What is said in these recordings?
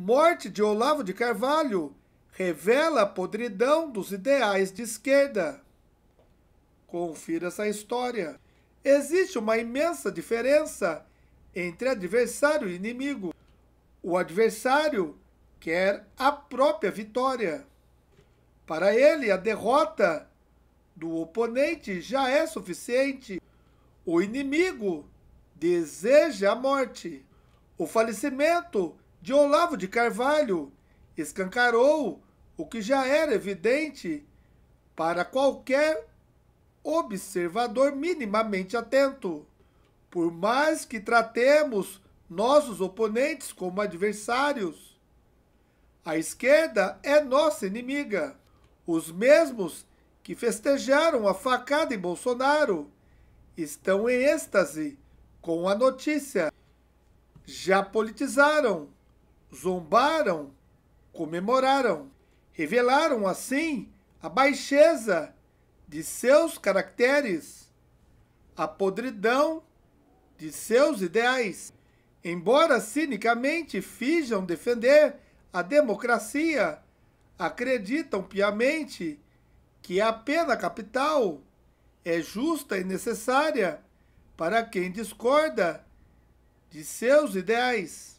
morte de Olavo de Carvalho revela a podridão dos ideais de esquerda. Confira essa história. Existe uma imensa diferença entre adversário e inimigo. O adversário quer a própria vitória. Para ele, a derrota do oponente já é suficiente. O inimigo deseja a morte. O falecimento de Olavo de Carvalho escancarou o que já era evidente para qualquer observador minimamente atento. Por mais que tratemos nossos oponentes como adversários, a esquerda é nossa inimiga. Os mesmos que festejaram a facada em Bolsonaro estão em êxtase com a notícia. Já politizaram zombaram, comemoraram, revelaram assim a baixeza de seus caracteres, a podridão de seus ideais. Embora cinicamente fijam defender a democracia, acreditam piamente que a pena capital é justa e necessária para quem discorda de seus ideais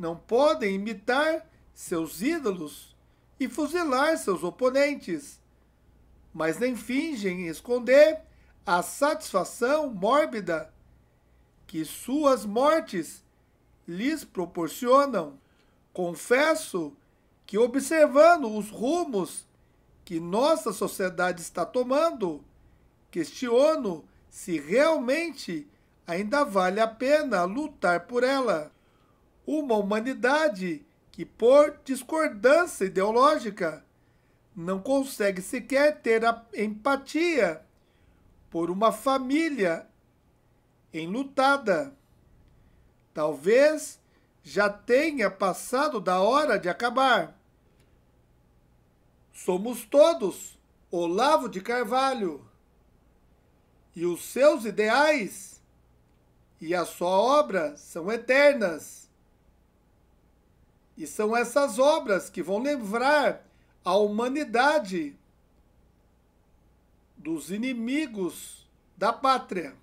não podem imitar seus ídolos e fuzilar seus oponentes, mas nem fingem esconder a satisfação mórbida que suas mortes lhes proporcionam. Confesso que, observando os rumos que nossa sociedade está tomando, questiono se realmente ainda vale a pena lutar por ela uma humanidade que, por discordância ideológica, não consegue sequer ter a empatia por uma família enlutada. Talvez já tenha passado da hora de acabar. Somos todos Olavo de Carvalho e os seus ideais e a sua obra são eternas. E são essas obras que vão livrar a humanidade dos inimigos da pátria.